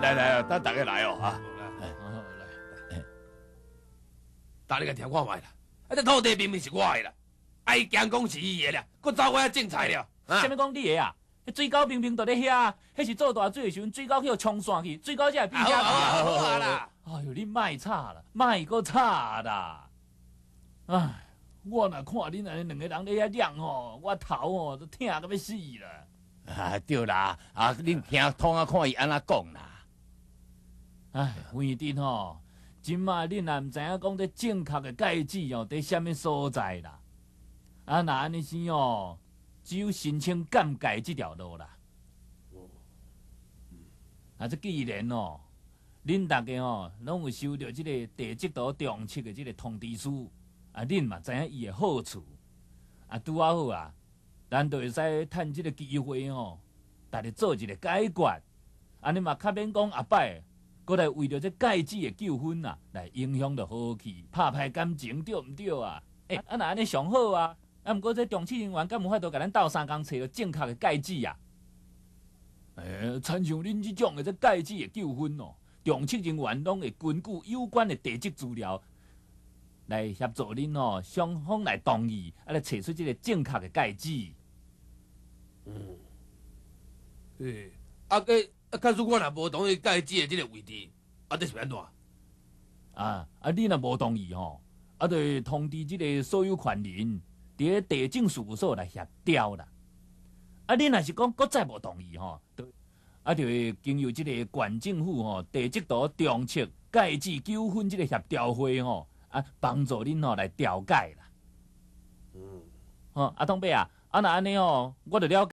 来来，得大家来哦！哈，好来，好来，来！大家听我话啦，啊！只土地明明是我的，哎，讲讲是伊的啦，搁走我遐种菜了。啥物讲你的啊？迄水沟明明就伫遐，迄是做大水的时候，水沟去冲散去，水沟才会变遐。大了好了，哎呦，你卖吵啦，卖搁吵啦！哎，我若看恁安尼两个人在遐嚷哦，我头哦都疼个要死啦！啊，对啦，啊，恁听通啊，看伊安怎讲啦？唉，横直吼，即马恁也毋知影讲这正确的戒指哦，在啥物所在啦？啊，若安尼生哦，只有申请尴尬即条路啦。啊，即既然哦，恁大家吼拢有收到即个地质图重测的即个通知书，啊，恁嘛知影伊的好处，啊，拄仔好啊，咱就会使趁即个机会哦，大家做一个解决，啊，恁嘛较免讲后摆。过来为着这戒指的纠纷啊，来影响着和气，拍歹感情对毋对啊？诶，啊那安尼上好啊！啊，毋过这重测人员敢无法度甲咱斗三工找着正确的戒指啊。诶，参像恁这种的这戒指的纠纷哦，重测人员拢会根据有关的地质资料来协助恁哦，双方来同意啊来找出这个正确的戒指。嗯，嘿，啊个。啊！假如我若无同意改址的这个位置，啊，这是安怎？啊啊！你若无同意吼，啊，就通知这个所有权人，伫个地政事务所来协调啦。啊，你若是讲国再无同意吼，啊，就经由这个县政府吼，地质图重测改址纠纷这个协调会吼，啊，帮助恁吼来调解啦。嗯。吼，阿东伯啊，啊，若安尼吼，我著了。